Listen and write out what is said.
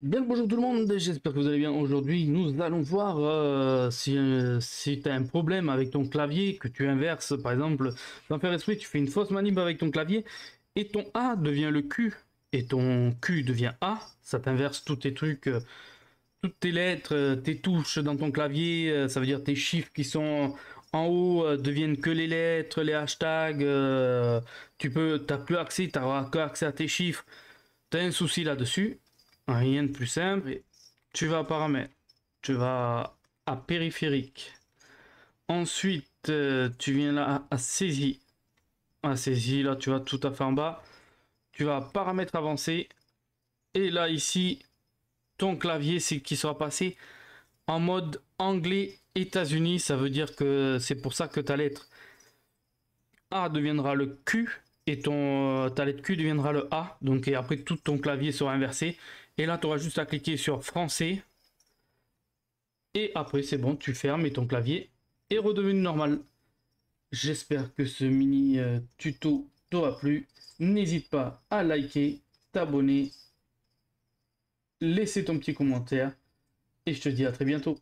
Bien bonjour tout le monde, j'espère que vous allez bien. Aujourd'hui, nous allons voir euh, si, euh, tu as un problème avec ton clavier, que tu inverses, par exemple, dans Faire Esprit, tu fais une fausse manip avec ton clavier, et ton A devient le Q, et ton Q devient A, ça t'inverse tous tes trucs, euh, toutes tes lettres, tes touches dans ton clavier, ça veut dire tes chiffres qui sont en haut deviennent que les lettres, les hashtags, tu peux, t'as plus accès, tu que accès à tes chiffres, t'as un souci là-dessus, Rien de plus simple. Tu vas à paramètres. Tu vas à périphérique. Ensuite, euh, tu viens là à saisie. À saisie, là, tu vas tout à fait en bas. Tu vas à paramètres avancés. Et là, ici, ton clavier, c'est qui sera passé en mode anglais États-Unis. Ça veut dire que c'est pour ça que ta lettre A deviendra le Q et ton, euh, ta lettre Q deviendra le A. Donc et après tout ton clavier sera inversé. Et là, tu auras juste à cliquer sur français. Et après, c'est bon, tu fermes et ton clavier est redevenu normal. J'espère que ce mini euh, tuto t'aura plu. N'hésite pas à liker, t'abonner, laisser ton petit commentaire. Et je te dis à très bientôt.